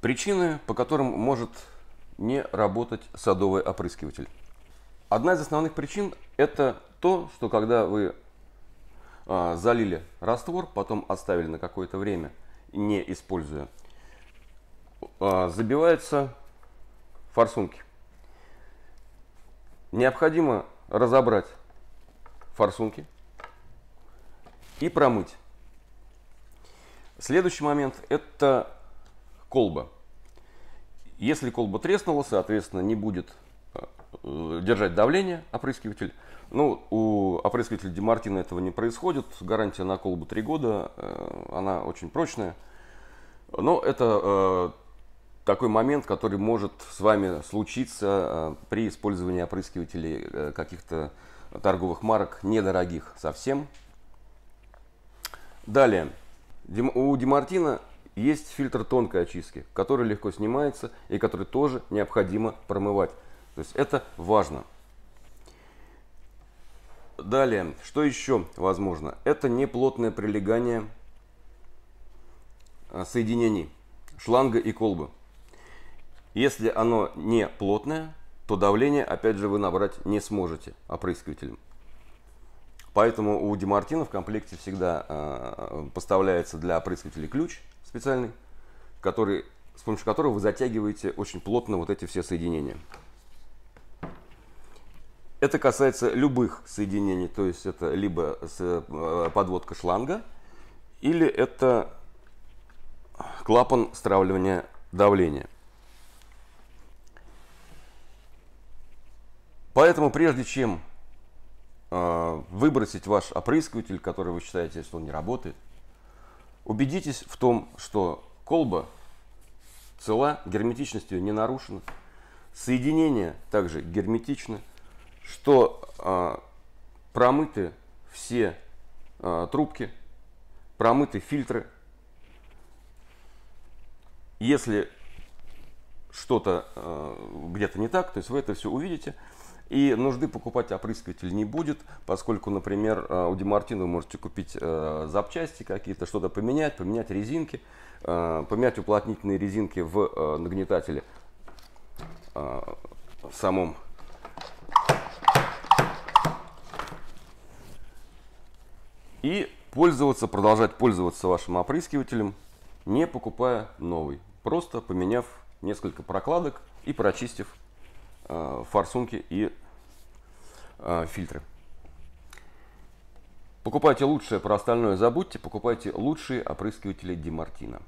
Причины, по которым может не работать садовый опрыскиватель. Одна из основных причин – это то, что когда вы а, залили раствор, потом оставили на какое-то время, не используя, а, забиваются форсунки. Необходимо разобрать форсунки и промыть. Следующий момент – это колба. Если колба треснула, соответственно, не будет э, держать давление опрыскиватель. Ну, у опрыскивателя Демартина этого не происходит. Гарантия на колбу 3 года, э, она очень прочная. Но это э, такой момент, который может с вами случиться при использовании опрыскивателей каких-то торговых марок, недорогих совсем. Далее. У Демартина есть фильтр тонкой очистки, который легко снимается и который тоже необходимо промывать. То есть это важно. Далее, что еще возможно? Это неплотное прилегание а, соединений шланга и колбы. Если оно не плотное, то давление, опять же, вы набрать не сможете опрыскивателем. Поэтому у Демартина в комплекте всегда э, поставляется для опрыскивателей ключ – специальный, который, с помощью которого вы затягиваете очень плотно вот эти все соединения. Это касается любых соединений, то есть это либо э, подводка шланга, или это клапан стравливания давления. Поэтому прежде чем э, выбросить ваш опрыскиватель, который вы считаете, что он не работает, Убедитесь в том, что колба цела, герметичность ее не нарушена. Соединение также герметично, что а, промыты все а, трубки, промыты фильтры. Если что-то а, где-то не так, то есть вы это все увидите. И нужды покупать опрыскиватель не будет, поскольку, например, э, у Демартина вы можете купить э, запчасти какие-то, что-то поменять, поменять резинки, э, поменять уплотнительные резинки в нагнетателе в самом. И пользоваться, продолжать пользоваться вашим опрыскивателем, не покупая новый, просто поменяв несколько прокладок и прочистив Э, форсунки и э, фильтры. Покупайте лучшее, про остальное забудьте. Покупайте лучшие опрыскиватели Демартина.